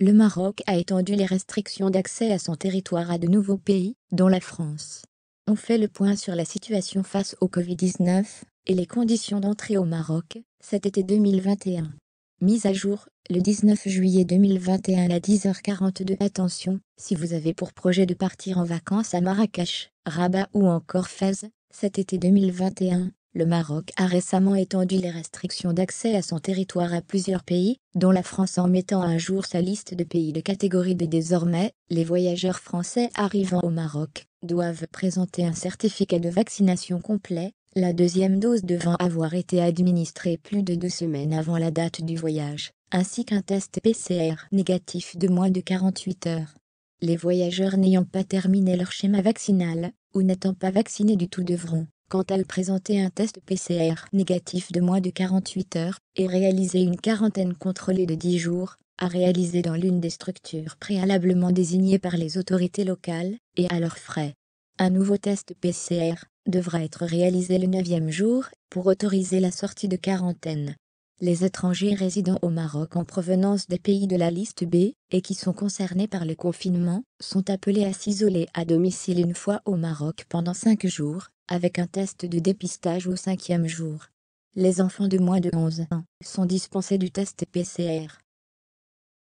le Maroc a étendu les restrictions d'accès à son territoire à de nouveaux pays, dont la France. On fait le point sur la situation face au Covid-19 et les conditions d'entrée au Maroc cet été 2021. Mise à jour le 19 juillet 2021 à 10h42. Attention, si vous avez pour projet de partir en vacances à Marrakech, Rabat ou encore Fès, cet été 2021, le Maroc a récemment étendu les restrictions d'accès à son territoire à plusieurs pays, dont la France en mettant à jour sa liste de pays de catégorie B. Désormais, les voyageurs français arrivant au Maroc doivent présenter un certificat de vaccination complet, la deuxième dose devant avoir été administrée plus de deux semaines avant la date du voyage, ainsi qu'un test PCR négatif de moins de 48 heures. Les voyageurs n'ayant pas terminé leur schéma vaccinal ou n'étant pas vaccinés du tout devront Quant elle présenter un test PCR négatif de moins de 48 heures et réaliser une quarantaine contrôlée de 10 jours, à réaliser dans l'une des structures préalablement désignées par les autorités locales, et à leurs frais. Un nouveau test PCR devra être réalisé le 9e jour pour autoriser la sortie de quarantaine les étrangers résidant au Maroc en provenance des pays de la liste B, et qui sont concernés par le confinement, sont appelés à s'isoler à domicile une fois au Maroc pendant 5 jours, avec un test de dépistage au cinquième jour. Les enfants de moins de 11 ans sont dispensés du test PCR.